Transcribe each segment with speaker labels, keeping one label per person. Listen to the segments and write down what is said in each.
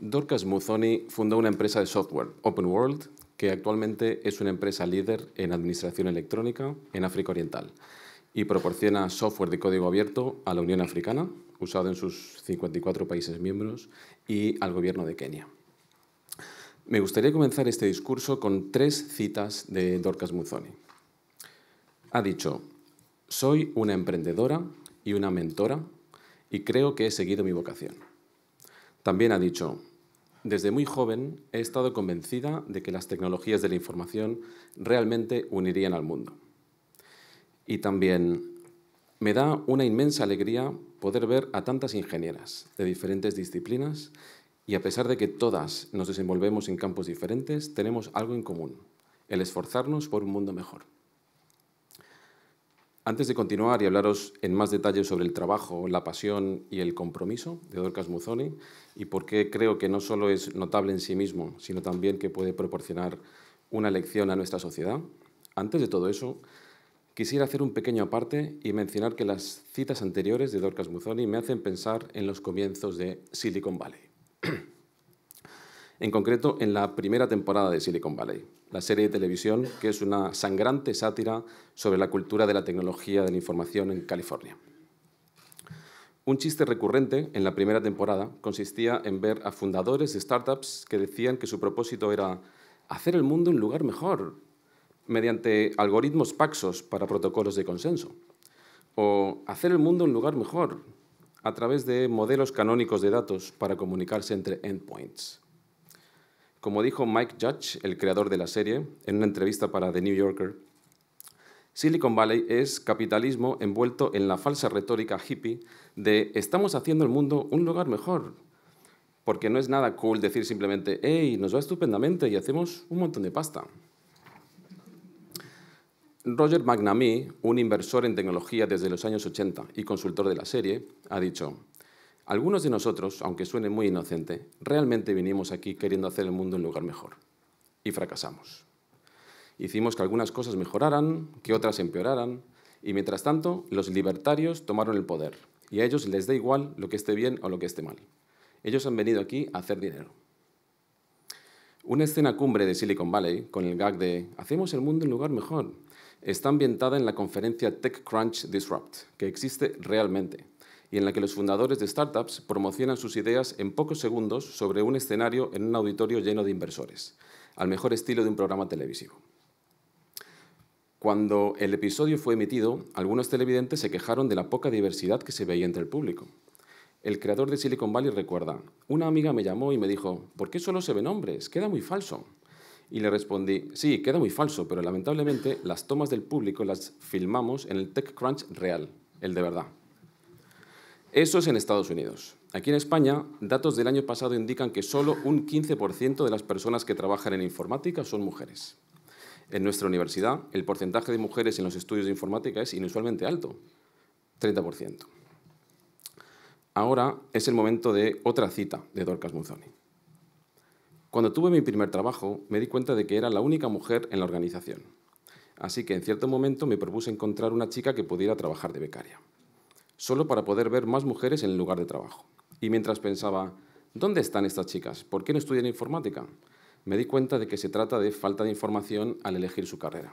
Speaker 1: Dorcas Muzzoni fundó una empresa de software, Open World, que actualmente es una empresa líder en administración electrónica en África Oriental y proporciona software de código abierto a la Unión Africana, usado en sus 54 países miembros, y al gobierno de Kenia. Me gustaría comenzar este discurso con tres citas de Dorcas Muzzoni. Ha dicho, soy una emprendedora y una mentora y creo que he seguido mi vocación. También ha dicho, desde muy joven he estado convencida de que las tecnologías de la información realmente unirían al mundo. Y también me da una inmensa alegría poder ver a tantas ingenieras de diferentes disciplinas y a pesar de que todas nos desenvolvemos en campos diferentes, tenemos algo en común, el esforzarnos por un mundo mejor. Antes de continuar y hablaros en más detalle sobre el trabajo, la pasión y el compromiso de Dorcas Muzoni y por qué creo que no solo es notable en sí mismo, sino también que puede proporcionar una lección a nuestra sociedad, antes de todo eso, quisiera hacer un pequeño aparte y mencionar que las citas anteriores de Dorcas muzoni me hacen pensar en los comienzos de Silicon Valley. en concreto en la primera temporada de Silicon Valley, la serie de televisión que es una sangrante sátira sobre la cultura de la tecnología de la información en California. Un chiste recurrente en la primera temporada consistía en ver a fundadores de startups que decían que su propósito era hacer el mundo un lugar mejor mediante algoritmos paxos para protocolos de consenso o hacer el mundo un lugar mejor a través de modelos canónicos de datos para comunicarse entre endpoints. Como dijo Mike Judge, el creador de la serie, en una entrevista para The New Yorker, Silicon Valley es capitalismo envuelto en la falsa retórica hippie de estamos haciendo el mundo un lugar mejor. Porque no es nada cool decir simplemente, hey, nos va estupendamente y hacemos un montón de pasta. Roger McNamee, un inversor en tecnología desde los años 80 y consultor de la serie, ha dicho, algunos de nosotros, aunque suene muy inocente, realmente vinimos aquí queriendo hacer el mundo un lugar mejor. Y fracasamos. Hicimos que algunas cosas mejoraran, que otras empeoraran, y mientras tanto los libertarios tomaron el poder, y a ellos les da igual lo que esté bien o lo que esté mal. Ellos han venido aquí a hacer dinero. Una escena cumbre de Silicon Valley, con el gag de Hacemos el mundo un lugar mejor, está ambientada en la conferencia TechCrunch Disrupt, que existe realmente y en la que los fundadores de startups promocionan sus ideas en pocos segundos sobre un escenario en un auditorio lleno de inversores, al mejor estilo de un programa televisivo. Cuando el episodio fue emitido, algunos televidentes se quejaron de la poca diversidad que se veía entre el público. El creador de Silicon Valley recuerda, una amiga me llamó y me dijo, ¿por qué solo se ven hombres? Queda muy falso. Y le respondí, sí, queda muy falso, pero lamentablemente las tomas del público las filmamos en el TechCrunch real, el de verdad. Eso es en Estados Unidos. Aquí en España, datos del año pasado indican que solo un 15% de las personas que trabajan en informática son mujeres. En nuestra universidad, el porcentaje de mujeres en los estudios de informática es inusualmente alto, 30%. Ahora es el momento de otra cita de Dorcas Monzoni. Cuando tuve mi primer trabajo, me di cuenta de que era la única mujer en la organización. Así que en cierto momento me propuse encontrar una chica que pudiera trabajar de becaria solo para poder ver más mujeres en el lugar de trabajo. Y mientras pensaba, ¿dónde están estas chicas? ¿Por qué no estudian informática? Me di cuenta de que se trata de falta de información al elegir su carrera.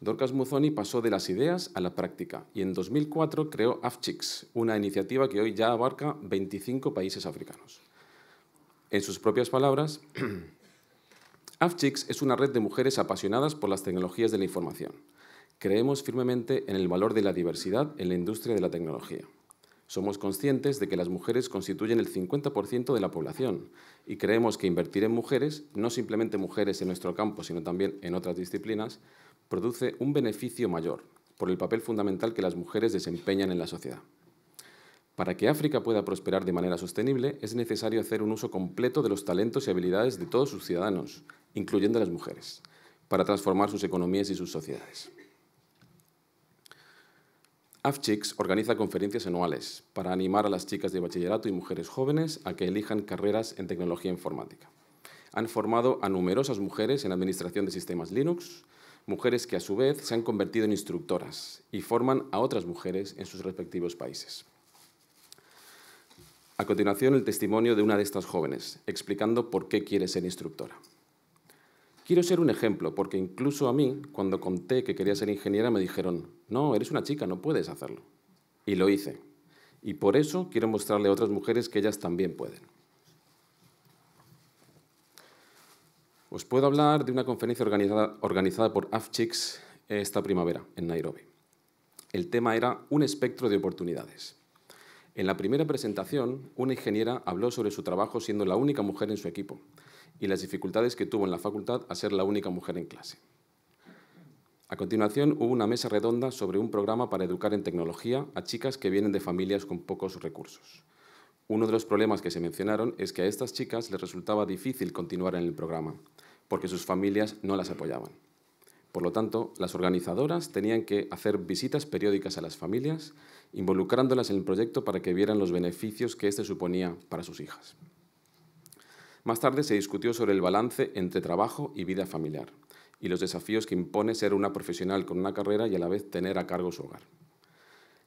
Speaker 1: Dorcas Muzoni pasó de las ideas a la práctica y en 2004 creó AFCHICS, una iniciativa que hoy ya abarca 25 países africanos. En sus propias palabras, AFCHICS es una red de mujeres apasionadas por las tecnologías de la información Creemos firmemente en el valor de la diversidad en la industria de la tecnología. Somos conscientes de que las mujeres constituyen el 50% de la población y creemos que invertir en mujeres, no simplemente mujeres en nuestro campo, sino también en otras disciplinas, produce un beneficio mayor por el papel fundamental que las mujeres desempeñan en la sociedad. Para que África pueda prosperar de manera sostenible, es necesario hacer un uso completo de los talentos y habilidades de todos sus ciudadanos, incluyendo las mujeres, para transformar sus economías y sus sociedades. AFCICS organiza conferencias anuales para animar a las chicas de bachillerato y mujeres jóvenes a que elijan carreras en tecnología informática. Han formado a numerosas mujeres en administración de sistemas Linux, mujeres que a su vez se han convertido en instructoras y forman a otras mujeres en sus respectivos países. A continuación, el testimonio de una de estas jóvenes, explicando por qué quiere ser instructora. Quiero ser un ejemplo, porque incluso a mí, cuando conté que quería ser ingeniera, me dijeron, no, eres una chica, no puedes hacerlo. Y lo hice. Y por eso quiero mostrarle a otras mujeres que ellas también pueden. Os puedo hablar de una conferencia organizada, organizada por AFCHICS esta primavera en Nairobi. El tema era un espectro de oportunidades. En la primera presentación, una ingeniera habló sobre su trabajo siendo la única mujer en su equipo y las dificultades que tuvo en la facultad a ser la única mujer en clase. A continuación hubo una mesa redonda sobre un programa para educar en tecnología a chicas que vienen de familias con pocos recursos. Uno de los problemas que se mencionaron es que a estas chicas les resultaba difícil continuar en el programa, porque sus familias no las apoyaban. Por lo tanto, las organizadoras tenían que hacer visitas periódicas a las familias, involucrándolas en el proyecto para que vieran los beneficios que este suponía para sus hijas. Más tarde se discutió sobre el balance entre trabajo y vida familiar y los desafíos que impone ser una profesional con una carrera y a la vez tener a cargo su hogar.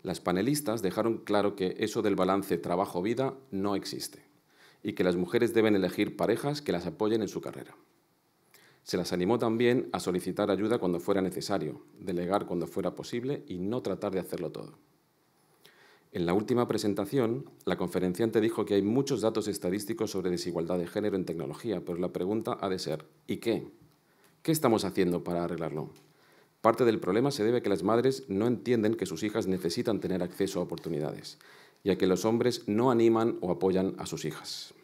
Speaker 1: Las panelistas dejaron claro que eso del balance trabajo-vida no existe y que las mujeres deben elegir parejas que las apoyen en su carrera. Se las animó también a solicitar ayuda cuando fuera necesario, delegar cuando fuera posible y no tratar de hacerlo todo. En la última presentación, la conferenciante dijo que hay muchos datos estadísticos sobre desigualdad de género en tecnología, pero la pregunta ha de ser, ¿y qué? ¿Qué estamos haciendo para arreglarlo? Parte del problema se debe a que las madres no entienden que sus hijas necesitan tener acceso a oportunidades ya que los hombres no animan o apoyan a sus hijas.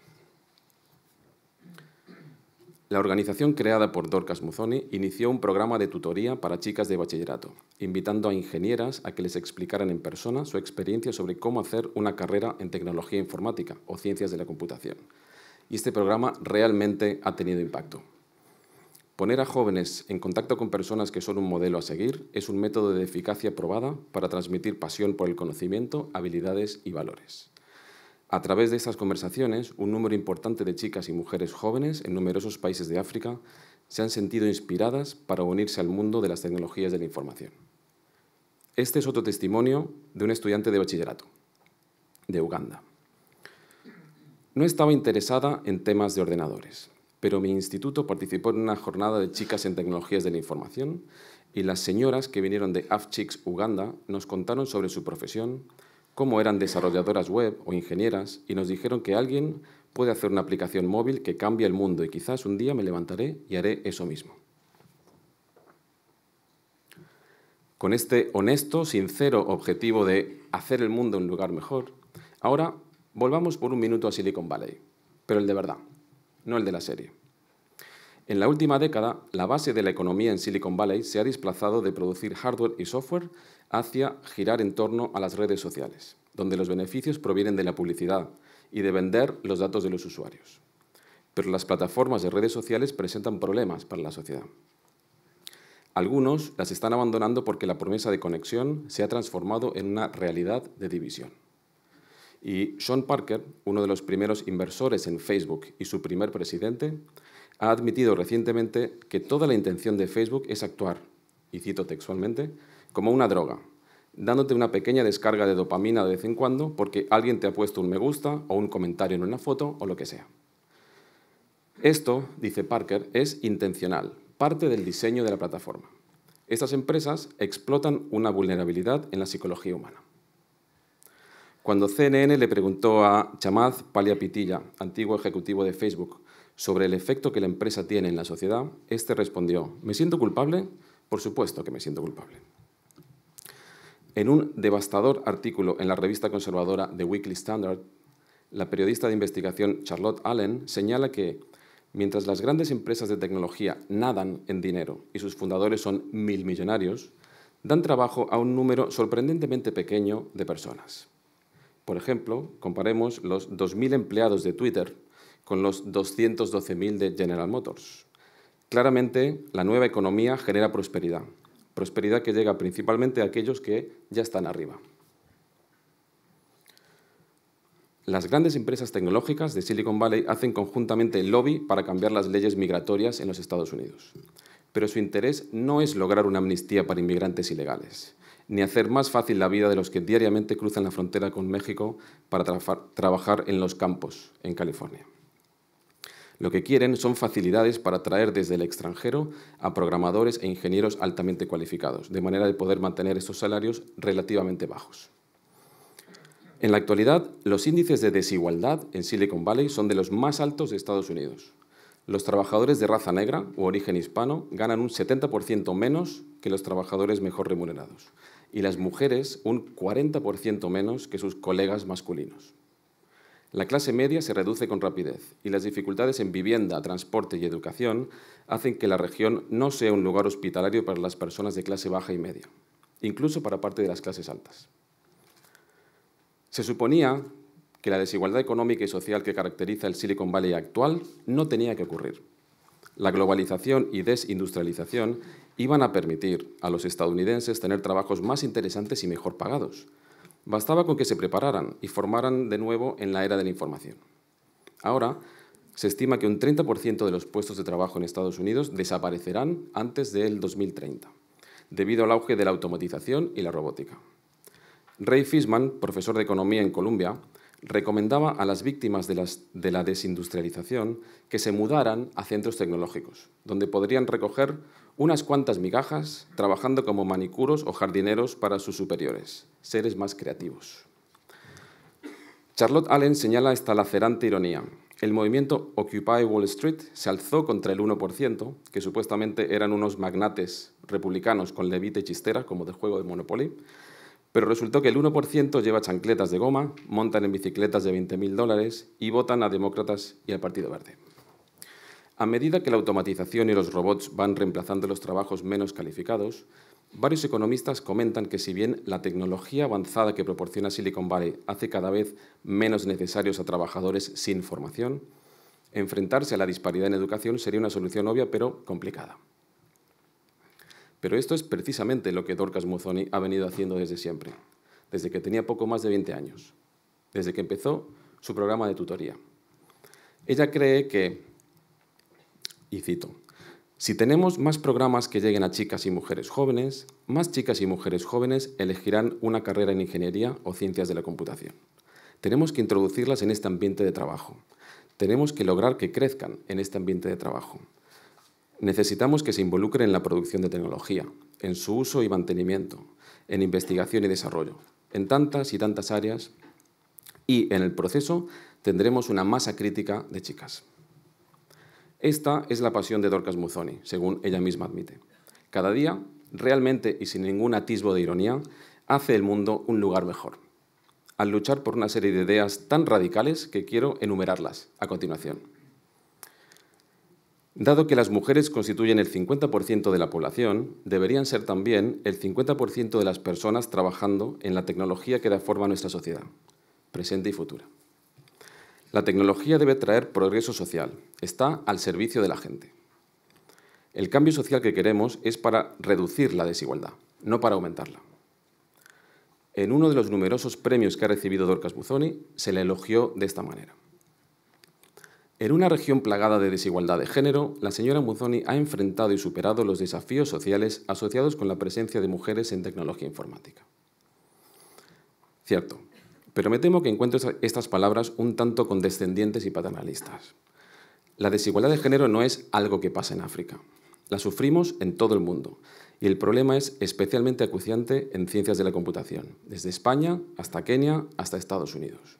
Speaker 1: La organización creada por Dorcas Muzzoni inició un programa de tutoría para chicas de bachillerato, invitando a ingenieras a que les explicaran en persona su experiencia sobre cómo hacer una carrera en tecnología informática o ciencias de la computación. Y este programa realmente ha tenido impacto. Poner a jóvenes en contacto con personas que son un modelo a seguir es un método de eficacia probada para transmitir pasión por el conocimiento, habilidades y valores. A través de estas conversaciones, un número importante de chicas y mujeres jóvenes en numerosos países de África se han sentido inspiradas para unirse al mundo de las tecnologías de la información. Este es otro testimonio de un estudiante de bachillerato, de Uganda. No estaba interesada en temas de ordenadores, pero mi instituto participó en una jornada de chicas en tecnologías de la información y las señoras que vinieron de AfChicks Uganda nos contaron sobre su profesión, como eran desarrolladoras web o ingenieras y nos dijeron que alguien puede hacer una aplicación móvil que cambie el mundo y quizás un día me levantaré y haré eso mismo. Con este honesto, sincero objetivo de hacer el mundo un lugar mejor, ahora volvamos por un minuto a Silicon Valley, pero el de verdad, no el de la serie. En la última década, la base de la economía en Silicon Valley se ha desplazado de producir hardware y software hacia girar en torno a las redes sociales, donde los beneficios provienen de la publicidad y de vender los datos de los usuarios. Pero las plataformas de redes sociales presentan problemas para la sociedad. Algunos las están abandonando porque la promesa de conexión se ha transformado en una realidad de división. Y Sean Parker, uno de los primeros inversores en Facebook y su primer presidente, ha admitido recientemente que toda la intención de Facebook es actuar, y cito textualmente, como una droga, dándote una pequeña descarga de dopamina de vez en cuando porque alguien te ha puesto un me gusta o un comentario en una foto o lo que sea. Esto, dice Parker, es intencional, parte del diseño de la plataforma. Estas empresas explotan una vulnerabilidad en la psicología humana cuando CNN le preguntó a Chamad Paliapitilla, antiguo ejecutivo de Facebook, sobre el efecto que la empresa tiene en la sociedad, este respondió, ¿me siento culpable? Por supuesto que me siento culpable. En un devastador artículo en la revista conservadora The Weekly Standard, la periodista de investigación Charlotte Allen señala que mientras las grandes empresas de tecnología nadan en dinero y sus fundadores son mil millonarios, dan trabajo a un número sorprendentemente pequeño de personas. Por ejemplo, comparemos los 2.000 empleados de Twitter con los 212.000 de General Motors. Claramente, la nueva economía genera prosperidad, prosperidad que llega principalmente a aquellos que ya están arriba. Las grandes empresas tecnológicas de Silicon Valley hacen conjuntamente el lobby para cambiar las leyes migratorias en los Estados Unidos. Pero su interés no es lograr una amnistía para inmigrantes ilegales ni hacer más fácil la vida de los que diariamente cruzan la frontera con México para trabajar en los campos en California. Lo que quieren son facilidades para traer desde el extranjero a programadores e ingenieros altamente cualificados, de manera de poder mantener estos salarios relativamente bajos. En la actualidad, los índices de desigualdad en Silicon Valley son de los más altos de Estados Unidos. Los trabajadores de raza negra u origen hispano ganan un 70% menos que los trabajadores mejor remunerados y las mujeres un 40% menos que sus colegas masculinos. La clase media se reduce con rapidez y las dificultades en vivienda, transporte y educación hacen que la región no sea un lugar hospitalario para las personas de clase baja y media, incluso para parte de las clases altas. Se suponía que la desigualdad económica y social que caracteriza el Silicon Valley actual no tenía que ocurrir la globalización y desindustrialización iban a permitir a los estadounidenses tener trabajos más interesantes y mejor pagados. Bastaba con que se prepararan y formaran de nuevo en la era de la información. Ahora, se estima que un 30% de los puestos de trabajo en Estados Unidos desaparecerán antes del 2030, debido al auge de la automatización y la robótica. Ray Fishman, profesor de economía en Colombia, recomendaba a las víctimas de, la desindustrialización que se mudaran a centros tecnológicos, donde podrían recoger unas cuantas migajas trabajando como manicuros o jardineros para sus superiores, seres más creativos. Charlotte Allen señala esta lacerante ironía. El movimiento Occupy Wall Street se alzó contra el 1%, que supuestamente eran unos magnates republicanos con levita chistera, como de juego de Monopoly, pero resultó que el 1% lleva chancletas de goma, montan en bicicletas de 20.000 dólares y votan a demócratas y al Partido Verde. A medida que la automatización y los robots van reemplazando los trabajos menos calificados, varios economistas comentan que si bien la tecnología avanzada que proporciona Silicon Valley hace cada vez menos necesarios a trabajadores sin formación, enfrentarse a la disparidad en educación sería una solución obvia pero complicada. Pero esto es precisamente lo que Dorcas Muzoni ha venido haciendo desde siempre, desde que tenía poco más de 20 años, desde que empezó su programa de tutoría. Ella cree que, y cito, si tenemos más programas que lleguen a chicas y mujeres jóvenes, más chicas y mujeres jóvenes elegirán una carrera en ingeniería o ciencias de la computación. Tenemos que introducirlas en este ambiente de trabajo. Tenemos que lograr que crezcan en este ambiente de trabajo. Necesitamos que se involucre en la producción de tecnología, en su uso y mantenimiento, en investigación y desarrollo, en tantas y tantas áreas y en el proceso tendremos una masa crítica de chicas. Esta es la pasión de Dorcas Muzoni, según ella misma admite. Cada día, realmente y sin ningún atisbo de ironía, hace el mundo un lugar mejor. Al luchar por una serie de ideas tan radicales que quiero enumerarlas a continuación. Dado que las mujeres constituyen el 50% de la población, deberían ser también el 50% de las personas trabajando en la tecnología que da forma a nuestra sociedad, presente y futura. La tecnología debe traer progreso social, está al servicio de la gente. El cambio social que queremos es para reducir la desigualdad, no para aumentarla. En uno de los numerosos premios que ha recibido Dorcas Buzoni, se le elogió de esta manera. En una región plagada de desigualdad de género, la señora Muzoni ha enfrentado y superado los desafíos sociales asociados con la presencia de mujeres en tecnología informática. Cierto, pero me temo que encuentro estas palabras un tanto condescendientes y paternalistas. La desigualdad de género no es algo que pasa en África. La sufrimos en todo el mundo y el problema es especialmente acuciante en ciencias de la computación, desde España hasta Kenia hasta Estados Unidos.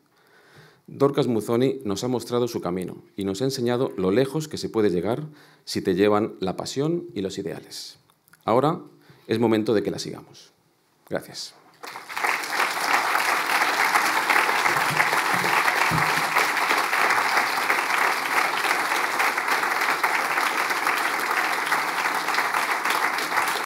Speaker 1: Dorcas Muzoni nos ha mostrado su camino y nos ha enseñado lo lejos que se puede llegar si te llevan la pasión y los ideales. Ahora es momento de que la sigamos. Gracias.